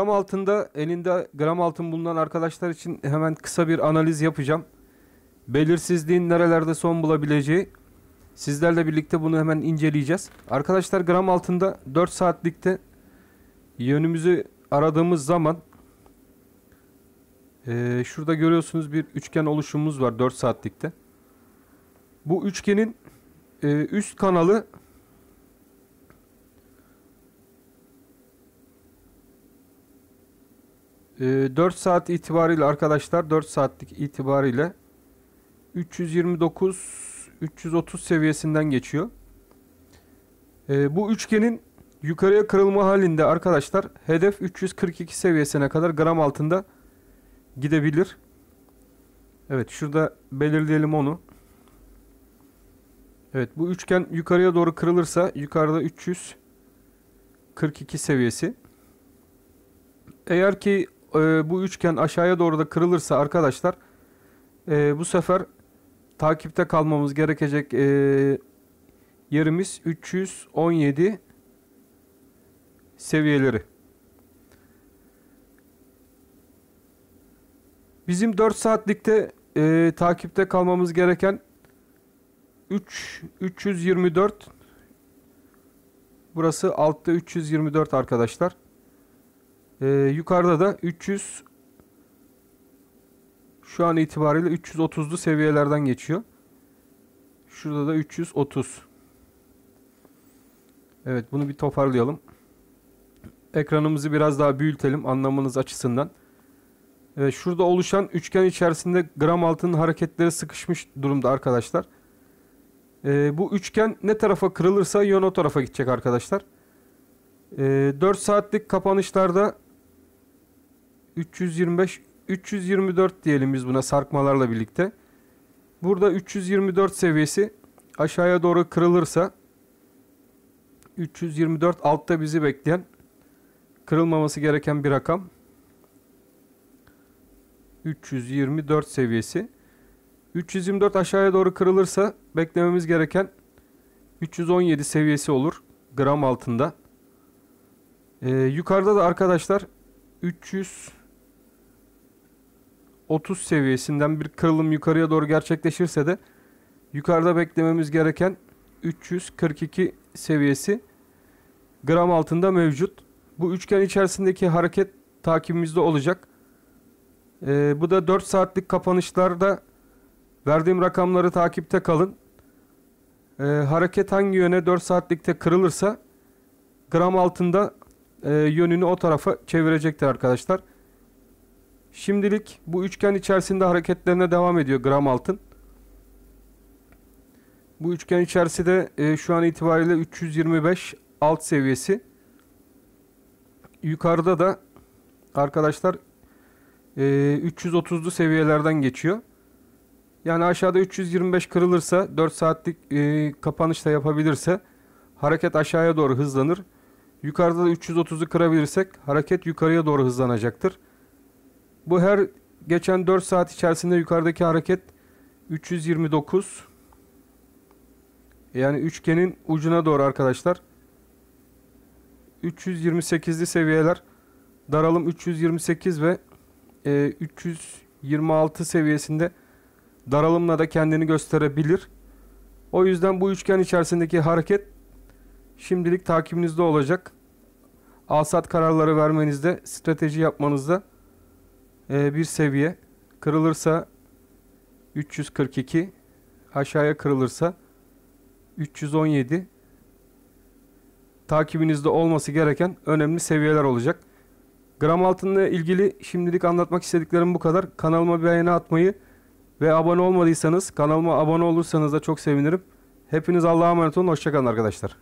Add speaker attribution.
Speaker 1: Gram altında elinde gram altın bulunan arkadaşlar için hemen kısa bir analiz yapacağım. Belirsizliğin nerelerde son bulabileceği sizlerle birlikte bunu hemen inceleyeceğiz. Arkadaşlar gram altında 4 saatlikte yönümüzü aradığımız zaman e, şurada görüyorsunuz bir üçgen oluşumumuz var 4 saatlikte. Bu üçgenin e, üst kanalı 4 ee, saat itibariyle arkadaşlar 4 saatlik itibariyle 329 330 seviyesinden geçiyor. Ee, bu üçgenin yukarıya kırılma halinde arkadaşlar hedef 342 seviyesine kadar gram altında gidebilir. Evet şurada belirleyelim onu. Evet bu üçgen yukarıya doğru kırılırsa yukarıda 342 seviyesi. Eğer ki e, bu üçgen aşağıya doğru da kırılırsa arkadaşlar e, bu sefer takipte kalmamız gerekecek e, yerimiz 317 seviyeleri. Bizim 4 saatlikte e, takipte kalmamız gereken 3 324 burası altta 324 arkadaşlar. Ee, yukarıda da 300 şu an itibariyle 330'lu seviyelerden geçiyor. Şurada da 330. Evet bunu bir toparlayalım. Ekranımızı biraz daha büyütelim anlamanız açısından. Evet, şurada oluşan üçgen içerisinde gram altının hareketleri sıkışmış durumda arkadaşlar. Ee, bu üçgen ne tarafa kırılırsa yön o tarafa gidecek arkadaşlar. Ee, 4 saatlik kapanışlarda 325 324 diyelim biz buna sarkmalarla birlikte. Burada 324 seviyesi aşağıya doğru kırılırsa 324 altta bizi bekleyen kırılmaması gereken bir rakam. 324 seviyesi. 324 aşağıya doğru kırılırsa beklememiz gereken 317 seviyesi olur gram altında. Ee, yukarıda da arkadaşlar 300 30 seviyesinden bir kırılım yukarıya doğru gerçekleşirse de yukarıda beklememiz gereken 342 seviyesi gram altında mevcut. Bu üçgen içerisindeki hareket takibimizde olacak. Ee, bu da 4 saatlik kapanışlarda verdiğim rakamları takipte kalın. Ee, hareket hangi yöne 4 saatlikte kırılırsa gram altında e, yönünü o tarafa çevirecektir arkadaşlar. Şimdilik bu üçgen içerisinde hareketlerine devam ediyor gram altın. Bu üçgen içerisinde e, şu an itibariyle 325 alt seviyesi. Yukarıda da arkadaşlar e, 330'lu seviyelerden geçiyor. Yani aşağıda 325 kırılırsa 4 saatlik e, kapanışla yapabilirse hareket aşağıya doğru hızlanır. Yukarıda da 330'u kırabilirsek hareket yukarıya doğru hızlanacaktır. Bu her geçen 4 saat içerisinde yukarıdaki hareket 329 yani üçgenin ucuna doğru arkadaşlar. 328'li seviyeler daralım 328 ve e, 326 seviyesinde daralımla da kendini gösterebilir. O yüzden bu üçgen içerisindeki hareket şimdilik takibinizde olacak. Alsat kararları vermenizde, strateji yapmanızda ee, bir seviye. Kırılırsa 342, aşağıya kırılırsa 317 takibinizde olması gereken önemli seviyeler olacak. Gram altınla ilgili şimdilik anlatmak istediklerim bu kadar. Kanalıma beğeni atmayı ve abone olmadıysanız kanalıma abone olursanız da çok sevinirim. Hepiniz Allah'a emanet olun. Hoşçakalın arkadaşlar.